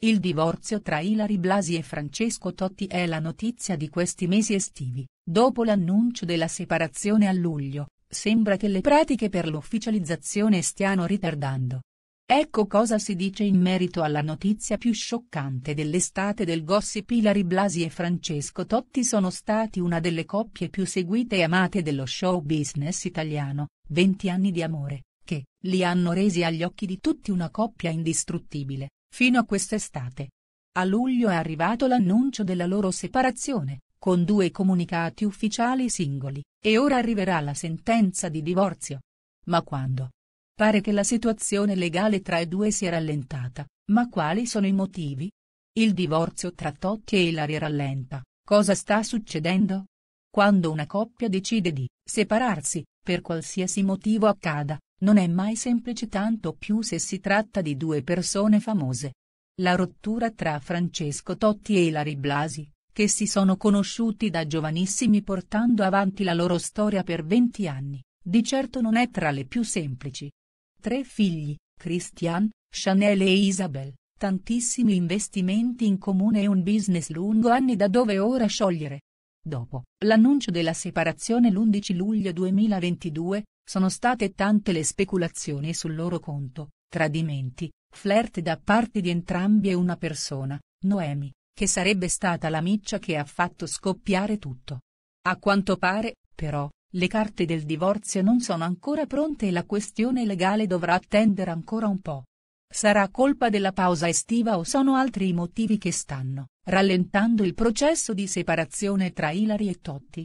Il divorzio tra Ilari Blasi e Francesco Totti è la notizia di questi mesi estivi, dopo l'annuncio della separazione a luglio, sembra che le pratiche per l'ufficializzazione stiano ritardando. Ecco cosa si dice in merito alla notizia più scioccante dell'estate del gossip Ilari Blasi e Francesco Totti sono stati una delle coppie più seguite e amate dello show business italiano, 20 anni di amore, che, li hanno resi agli occhi di tutti una coppia indistruttibile Fino a quest'estate. A luglio è arrivato l'annuncio della loro separazione, con due comunicati ufficiali singoli, e ora arriverà la sentenza di divorzio. Ma quando? Pare che la situazione legale tra i due sia rallentata, ma quali sono i motivi? Il divorzio tra Totti e Ilaria rallenta, cosa sta succedendo? Quando una coppia decide di separarsi, per qualsiasi motivo accada, non è mai semplice tanto più se si tratta di due persone famose. La rottura tra Francesco Totti e Ilari Blasi, che si sono conosciuti da giovanissimi portando avanti la loro storia per 20 anni, di certo non è tra le più semplici. Tre figli, Christian, Chanel e Isabel, tantissimi investimenti in comune e un business lungo anni da dove ora sciogliere. Dopo l'annuncio della separazione l'11 luglio 2022, sono state tante le speculazioni sul loro conto, tradimenti, flirt da parte di entrambi e una persona, Noemi, che sarebbe stata la miccia che ha fatto scoppiare tutto. A quanto pare, però, le carte del divorzio non sono ancora pronte e la questione legale dovrà attendere ancora un po'. Sarà colpa della pausa estiva o sono altri i motivi che stanno rallentando il processo di separazione tra Ilari e Totti?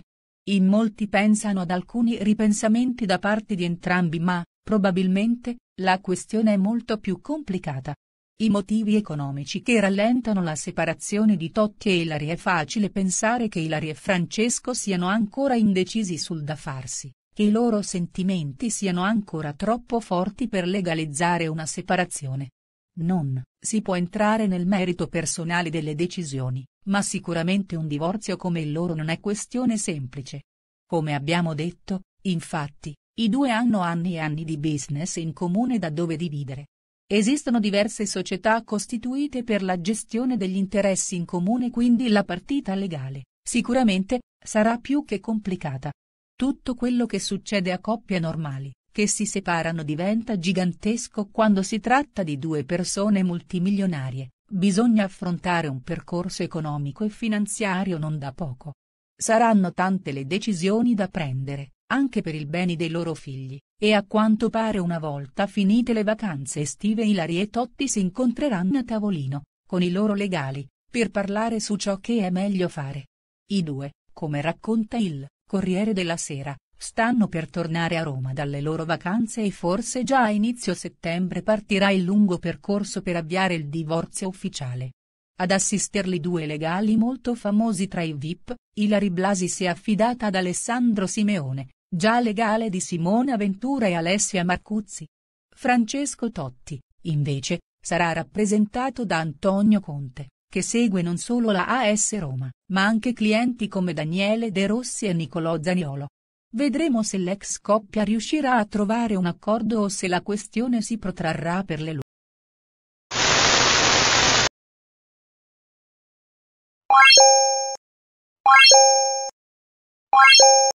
In molti pensano ad alcuni ripensamenti da parte di entrambi ma, probabilmente, la questione è molto più complicata. I motivi economici che rallentano la separazione di Totti e Ilari è facile pensare che Ilari e Francesco siano ancora indecisi sul da farsi, che i loro sentimenti siano ancora troppo forti per legalizzare una separazione. Non si può entrare nel merito personale delle decisioni, ma sicuramente un divorzio come il loro non è questione semplice. Come abbiamo detto, infatti, i due hanno anni e anni di business in comune da dove dividere. Esistono diverse società costituite per la gestione degli interessi in comune quindi la partita legale, sicuramente, sarà più che complicata. Tutto quello che succede a coppie normali, che si separano diventa gigantesco quando si tratta di due persone multimilionarie, bisogna affrontare un percorso economico e finanziario non da poco. Saranno tante le decisioni da prendere, anche per il bene dei loro figli, e a quanto pare una volta finite le vacanze estive Ilari e Totti si incontreranno a tavolino, con i loro legali, per parlare su ciò che è meglio fare. I due, come racconta il Corriere della Sera, Stanno per tornare a Roma dalle loro vacanze e forse già a inizio settembre partirà il lungo percorso per avviare il divorzio ufficiale. Ad assisterli due legali molto famosi tra i VIP, Ilari Blasi si è affidata ad Alessandro Simeone, già legale di Simona Ventura e Alessia Marcuzzi. Francesco Totti, invece, sarà rappresentato da Antonio Conte, che segue non solo la AS Roma, ma anche clienti come Daniele De Rossi e Nicolò Zaniolo, Vedremo se l'ex coppia riuscirà a trovare un accordo o se la questione si protrarrà per le lunghe.